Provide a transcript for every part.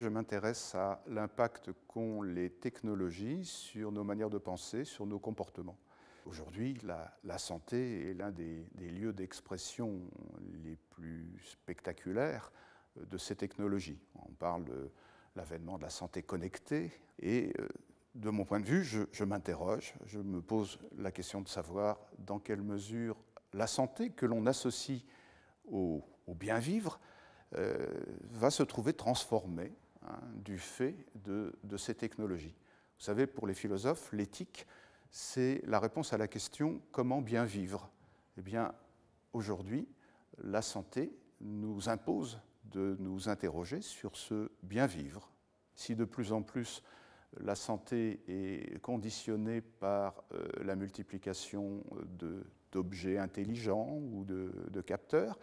Je m'intéresse à l'impact qu'ont les technologies sur nos manières de penser, sur nos comportements. Aujourd'hui, la, santé est l'un des, lieux d'expression les plus spectaculaires euh, de ces technologies. On parle de l'avènement de la santé connectée et euh, de mon point de vue, je, m'interroge, je me pose la question de savoir dans quelle mesure la santé que l'on associe au, bien vivre euh, va se trouver transformée Hein, du fait de, ces technologies. Vous savez, pour les philosophes, l'éthique, c'est la réponse à la question comment bien vivre Eh bien, aujourd'hui, la santé nous impose de nous interroger sur ce bien vivre. Si de plus en plus la santé est conditionnée par euh, la multiplication d'objets intelligents ou de, capteurs,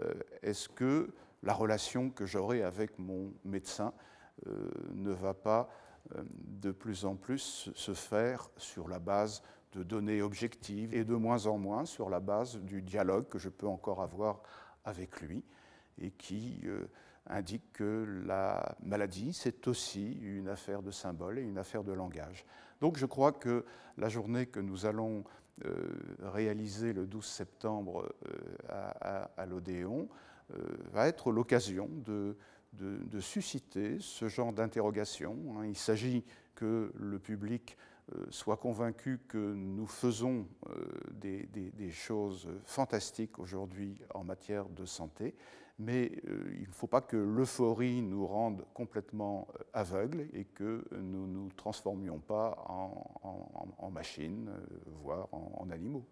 euh, est-ce que la relation que j'aurai avec mon médecin euh, ne va pas euh, de plus en plus se faire sur la base de données objectives et de moins en moins sur la base du dialogue que je peux encore avoir avec lui et qui euh, indique que la maladie, c'est aussi une affaire de symbole et une affaire de langage. Donc je crois que la journée que nous allons euh, réaliser le 12 septembre euh, à, l'Odéon va être l'occasion de, de, susciter ce genre d'interrogation. Hein. Il s'agit que le public euh, soit convaincus que nous faisons euh, des, choses fantastiques aujourd'hui en matière de santé, mais euh, il ne faut pas que l'euphorie nous rende complètement aveugles et que nous ne nous transformions pas en, machines, voire en animaux.